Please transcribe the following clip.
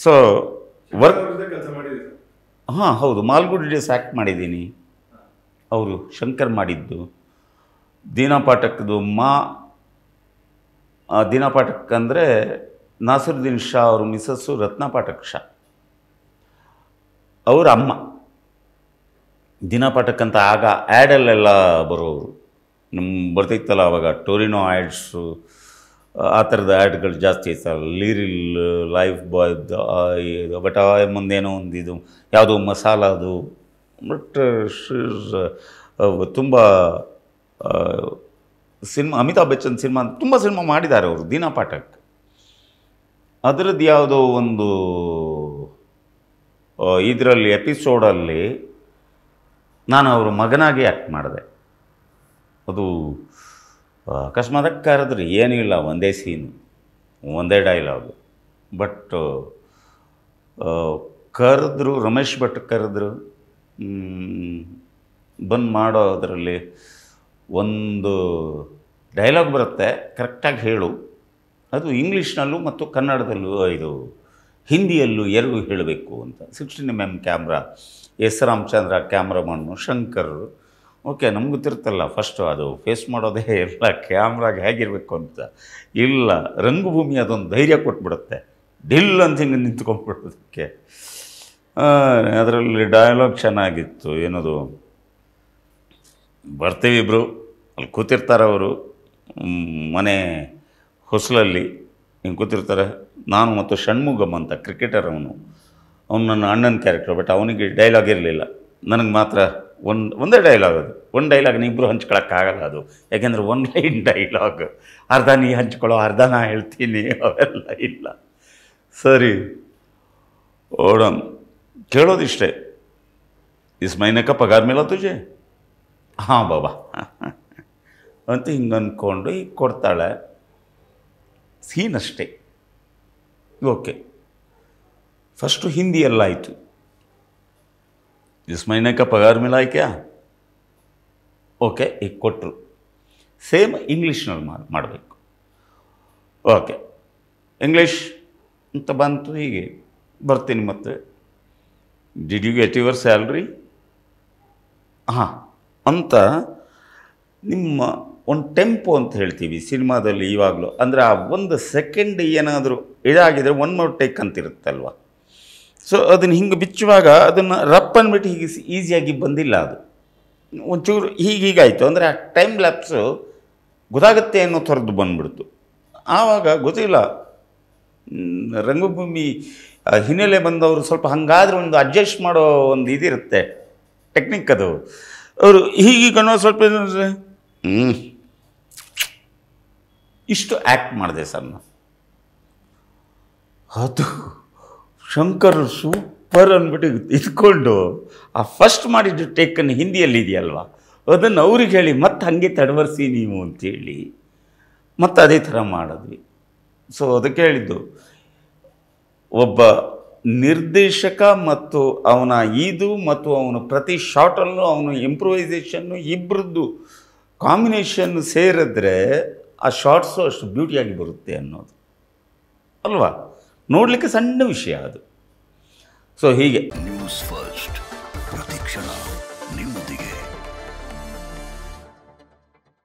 so work ಹಾಂ ಹೌದು Malgudi days act ಮಾಡಿದ್ದೀನಿ ಅವರು ಶಂಕರ್ ಮಾಡಿದ್ದು ದೀನಾ ಮಾ ದೀನಾ ಪಾಠಕ್ ಅಂದರೆ ನಾಸಿರುದ್ದೀನ್ ಶಾ ಅವರು ಮಿಸಸ್ಸು ರತ್ನ ಪಾಠಕ್ ಶಾ ಅವರ ಅಮ್ಮ ದಿನ ಅಂತ ಆಗ ಆ್ಯಡಲ್ಲೆಲ್ಲ ಬರೋರು ನಮ್ಮ ಬರ್ತಿತ್ತಲ್ಲ ಅವಾಗ ಟೋರಿನೋ ಆ್ಯಡ್ಸು ಆ ಥರದ ಆ್ಯಡ್ಗಳು ಜಾಸ್ತಿ ಸರ್ ಲೀರಿಲ್ ಲೈಫ್ ಬಾಯ್ದು ಇದು ಬಟ್ ಆ ಮುಂದೇನೋ ಒಂದು ಇದು ಯಾವುದೋ ಮಸಾಲ ಅದು ಬಟ್ ತುಂಬ ಸಿನಿಮಾ ಅಮಿತಾಬ್ ಬಚ್ಚನ್ ಸಿನಿಮಾ ತುಂಬ ಸಿನಿಮಾ ಮಾಡಿದ್ದಾರೆ ಅವರು ದೀನಾ ಪಾಠಕ್ ಅದರದ್ದು ಯಾವುದೋ ಒಂದು ಇದರಲ್ಲಿ ಎಪಿಸೋಡಲ್ಲಿ ನಾನು ಅವರು ಮಗನಾಗಿ ಆ್ಯಕ್ಟ್ ಮಾಡಿದೆ ಅದು ಅಕಸ್ಮಾತ್ ಕರೆದ್ರು ಏನೂ ಇಲ್ಲ ಒಂದೇ ಸೀನು ಒಂದೇ ಡೈಲಾಗು ಬಟ್ ಕರೆದ್ರು ರಮೇಶ್ ಭಟ್ ಕರೆದ್ರು ಬಂದು ಮಾಡೋದರಲ್ಲಿ ಒಂದು ಡೈಲಾಗ್ ಬರುತ್ತೆ ಕರೆಕ್ಟಾಗಿ ಹೇಳು ಅದು ಇಂಗ್ಲೀಷ್ನಲ್ಲೂ ಮತ್ತು ಕನ್ನಡದಲ್ಲೂ ಇದು ಹಿಂದಿಯಲ್ಲೂ ಎರಡೂ ಹೇಳಬೇಕು ಅಂತ sixteen M M camera S Ramachandra ಕ್ಯಾಮ್ರಾಮನ್ನು ಶಂಕರ್ ಓಕೆ ನಮ್ಗೆ ಗೊತ್ತಿರ್ತಲ್ಲ ಫಸ್ಟು ಅದು ಫೇಸ್ ಮಾಡೋದೇ ಇಲ್ಲ ಕ್ಯಾಮ್ರಾಗೆ ಹೇಗಿರಬೇಕು ಅಂತ ಇಲ್ಲ ರಂಗಭೂಮಿ ಅದೊಂದು ಧೈರ್ಯ ಕೊಟ್ಬಿಡುತ್ತೆ ಡಿಲ್ ಅಂತ ಹಿಂಗೆ ನಿಂತ್ಕೊಂಡ್ಬಿಡೋದಕ್ಕೆ ಅದರಲ್ಲಿ ಡಯಲಾಗ್ ಚೆನ್ನಾಗಿತ್ತು ಏನದು ಬರ್ತೀವಿ ಇಬ್ಬರು ಅಲ್ಲಿ ಕೂತಿರ್ತಾರೆ ಅವರು ಮನೆ ಹೊಸಲಲ್ಲಿ ಹಿಂಗೆ ಕೂತಿರ್ತಾರೆ ನಾನು ಮತ್ತು ಷಣ್ಮುಗಮ್ ಅಂತ ಕ್ರಿಕೆಟರ್ ಅವನು ಅವನು ನನ್ನ ಅಣ್ಣನ ಕ್ಯಾರೆಕ್ಟರ್ ಬಟ್ ಅವನಿಗೆ ಡೈಲಾಗ್ ಇರಲಿಲ್ಲ ನನಗೆ ಮಾತ್ರ ಒಂದು ಒಂದೇ ಡೈಲಾಗ್ ಅದು ಒಂದು ಡೈಲಾಗ್ ನಿಬ್ಬರು ಹಂಚ್ಕೊಳಕ್ಕಾಗಲ್ಲ ಅದು ಯಾಕೆಂದರೆ ಒನ್ ಲೈನ್ ಡೈಲಾಗ್ ಅರ್ಧ ನೀ ಹಂಚ್ಕೊಳ್ಳೋ ಅರ್ಧ ನಾ ಹೇಳ್ತೀನಿ ಅವೆಲ್ಲ ಇಲ್ಲ ಸರಿ ಓಡಮ್ ಕೇಳೋದಿಷ್ಟೇ ಇಸ್ ಮೈನಕ್ಕ ಪಗಾರ ಮೇಲೆ ತುಜೆ ಹಾಂ ಬಾಬಾ ಅಂತ ಹಿಂಗೆ ಅಂದ್ಕೊಂಡು ಈಗ ಕೊಡ್ತಾಳೆ ಸೀನ್ ಅಷ್ಟೇ ಓಕೆ ಫಸ್ಟು ಹಿಂದಿ ಎಲ್ಲ ಆಯಿತು इस महीने का पगार ಓಕೆ ಈಗ ಕೊಟ್ಟರು ಸೇಮ್ ಇಂಗ್ಲೀಷ್ನಲ್ಲಿ ಮಾಡಿ ಮಾಡಬೇಕು ಓಕೆ ಇಂಗ್ಲೀಷ್ ಅಂತ ಬಂತು ಹೀಗೆ ಬರ್ತೀನಿ ಮತ್ತೆ did you get your salary ಹಾಂ ಅಂತ ನಿಮ್ಮ ಒಂದು ಟೆಂಪೋ ಅಂತ ಹೇಳ್ತೀವಿ ಸಿನಿಮಾದಲ್ಲಿ ಇವಾಗಲೂ ಅಂದರೆ ಆ ಒಂದು ಸೆಕೆಂಡ್ ಏನಾದರೂ ಇದಾಗಿದೆ ಒನ್ ಮೋರ್ ಟೇಕ್ ಅಂತಿರುತ್ತಲ್ವ ಸೊ ಅದನ್ನು ಹಿಂಗೆ ಬಿಚ್ಚುವಾಗ ಅದನ್ನು ರಪ್ ಅಂದ್ಬಿಟ್ಟು ಹೀಗೆ ಈಸಿಯಾಗಿ ಬಂದಿಲ್ಲ ಅದು ಒಂಚೂರು ಹೀಗೀಗಾಯಿತು ಅಂದರೆ ಆ ಟೈಮ್ ಲ್ಯಾಪ್ಸು ಗೊತ್ತಾಗತ್ತೆ ಅನ್ನೋ ಥರದ್ದು ಬಂದ್ಬಿಡ್ತು ಆವಾಗ ಗೊತ್ತಿಲ್ಲ ರಂಗಭೂಮಿ ಹಿನ್ನೆಲೆ ಬಂದವರು ಸ್ವಲ್ಪ ಹಂಗಾದ್ರೆ ಒಂದು ಅಡ್ಜಸ್ಟ್ ಮಾಡೋ ಒಂದು ಇದಿರುತ್ತೆ ಟೆಕ್ನಿಕ್ ಅದು ಅವರು ಹೀಗೀಗನೋ ಸ್ವಲ್ಪ ಹ್ಞೂ ಇಷ್ಟು ಆ್ಯಕ್ಟ್ ಮಾಡಿದೆ ಸರ್ ನಾನು ಅದು ಶಂಕರ್ ಸೂಪರ್ ಅಂದ್ಬಿಟ್ಟು ಇದ್ಕೊಂಡು ಆ ಫಸ್ಟ್ ಮಾಡಿದ್ದು ಟೇಕನ್ನು ಹಿಂದಿಯಲ್ಲಿ ಇದೆಯಲ್ವ ಅದನ್ನು ಅವ್ರಿಗೆ ಹೇಳಿ ಮತ್ತೆ ಹಾಗೆ ತಡವರ್ಸಿ ನೀವು ಅಂತೇಳಿ ಮತ್ತು ಅದೇ ಥರ ಮಾಡಿದ್ವಿ ಸೊ ಅದಕ್ಕೆ ಹೇಳಿದ್ದು ಒಬ್ಬ ನಿರ್ದೇಶಕ ಮತ್ತು ಅವನ ಈದು ಮತ್ತು ಅವನ ಪ್ರತಿ ಶಾರ್ಟಲ್ಲೂ ಅವನ ಇಂಪ್ರೂವೈಸೇಷನ್ನು ಇಬ್ಬರದ್ದು ಕಾಂಬಿನೇಷನ್ ಸೇರಿದ್ರೆ ಆ ಶಾರ್ಟ್ಸು ಅಷ್ಟು ಬ್ಯೂಟಿಯಾಗಿ ಬರುತ್ತೆ ಅನ್ನೋದು ಅಲ್ವಾ ನೋಡಲಿಕ್ಕೆ ಸಣ್ಣ ವಿಷಯ ಅದು ಸೊ ಹೀಗೆ ನ್ಯೂಸ್ ಫಸ್ಟ್ ಪ್ರತಿಕ್ಷಣ ನಿಮ್ಮೊಂದಿಗೆ